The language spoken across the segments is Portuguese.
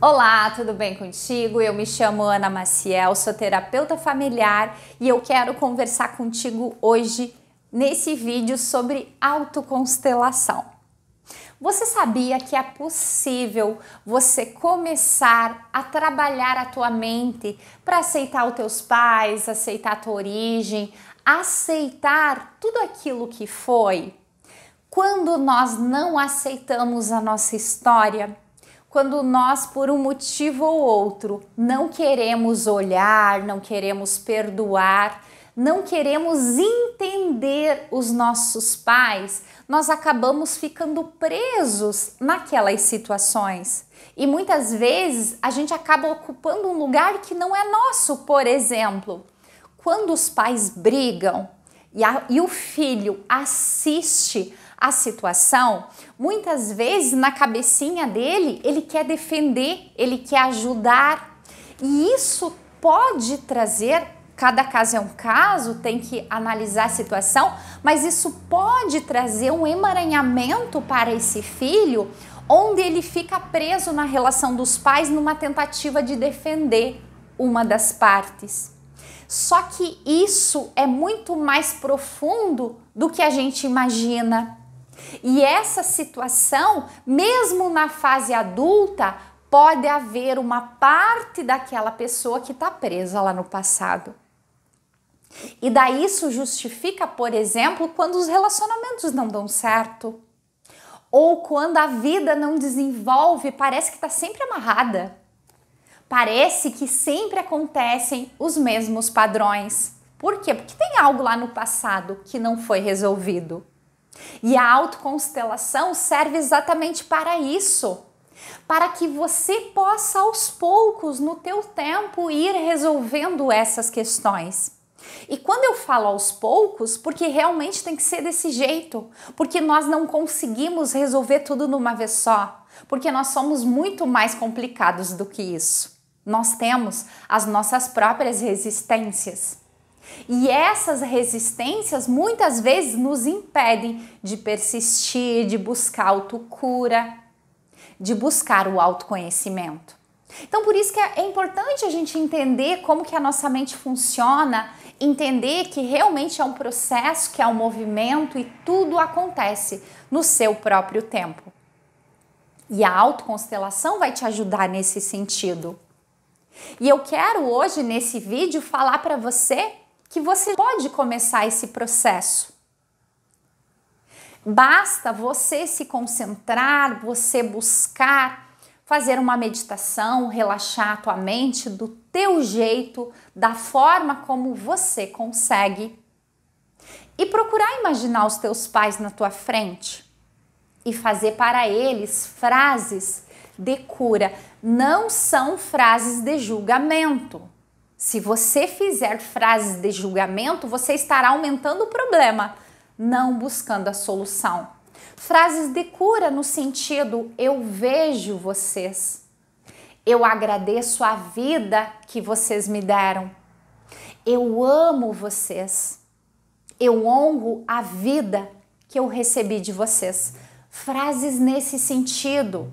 Olá, tudo bem contigo? Eu me chamo Ana Maciel, sou terapeuta familiar e eu quero conversar contigo hoje nesse vídeo sobre autoconstelação. Você sabia que é possível você começar a trabalhar a tua mente para aceitar os teus pais, aceitar a tua origem, aceitar tudo aquilo que foi? Quando nós não aceitamos a nossa história, quando nós, por um motivo ou outro, não queremos olhar, não queremos perdoar, não queremos entender os nossos pais, nós acabamos ficando presos naquelas situações. E muitas vezes a gente acaba ocupando um lugar que não é nosso, por exemplo. Quando os pais brigam e, a, e o filho assiste a situação, muitas vezes na cabecinha dele, ele quer defender, ele quer ajudar. E isso pode trazer, cada caso é um caso, tem que analisar a situação, mas isso pode trazer um emaranhamento para esse filho, onde ele fica preso na relação dos pais numa tentativa de defender uma das partes. Só que isso é muito mais profundo do que a gente imagina. E essa situação, mesmo na fase adulta, pode haver uma parte daquela pessoa que está presa lá no passado. E daí isso justifica, por exemplo, quando os relacionamentos não dão certo. Ou quando a vida não desenvolve, parece que está sempre amarrada. Parece que sempre acontecem os mesmos padrões. Por quê? Porque tem algo lá no passado que não foi resolvido. E a autoconstelação serve exatamente para isso, para que você possa aos poucos, no teu tempo, ir resolvendo essas questões. E quando eu falo aos poucos, porque realmente tem que ser desse jeito, porque nós não conseguimos resolver tudo numa vez só, porque nós somos muito mais complicados do que isso. Nós temos as nossas próprias resistências. E essas resistências muitas vezes nos impedem de persistir, de buscar autocura, de buscar o autoconhecimento. Então, por isso que é importante a gente entender como que a nossa mente funciona, entender que realmente é um processo, que é um movimento e tudo acontece no seu próprio tempo. E a autoconstelação vai te ajudar nesse sentido. E eu quero hoje nesse vídeo falar para você que você pode começar esse processo. Basta você se concentrar, você buscar fazer uma meditação, relaxar a tua mente do teu jeito, da forma como você consegue. E procurar imaginar os teus pais na tua frente e fazer para eles frases de cura. Não são frases de julgamento se você fizer frases de julgamento, você estará aumentando o problema, não buscando a solução. Frases de cura no sentido eu vejo vocês. Eu agradeço a vida que vocês me deram. Eu amo vocês. Eu honro a vida que eu recebi de vocês. Frases nesse sentido.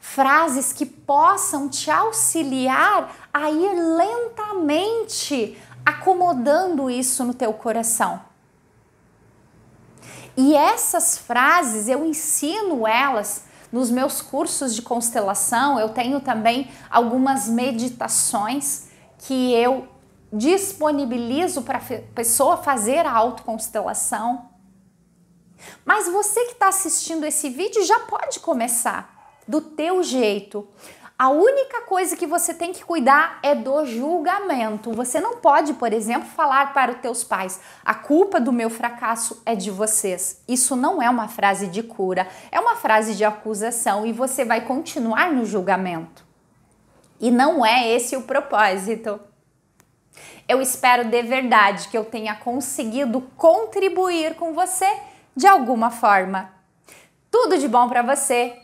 Frases que possam te auxiliar a ir lentamente acomodando isso no teu coração. E essas frases eu ensino elas nos meus cursos de constelação, eu tenho também algumas meditações que eu disponibilizo para a pessoa fazer a autoconstelação. Mas você que está assistindo esse vídeo já pode começar do teu jeito. A única coisa que você tem que cuidar é do julgamento. Você não pode, por exemplo, falar para os teus pais: "A culpa do meu fracasso é de vocês". Isso não é uma frase de cura, é uma frase de acusação e você vai continuar no julgamento. E não é esse o propósito. Eu espero de verdade que eu tenha conseguido contribuir com você de alguma forma. Tudo de bom para você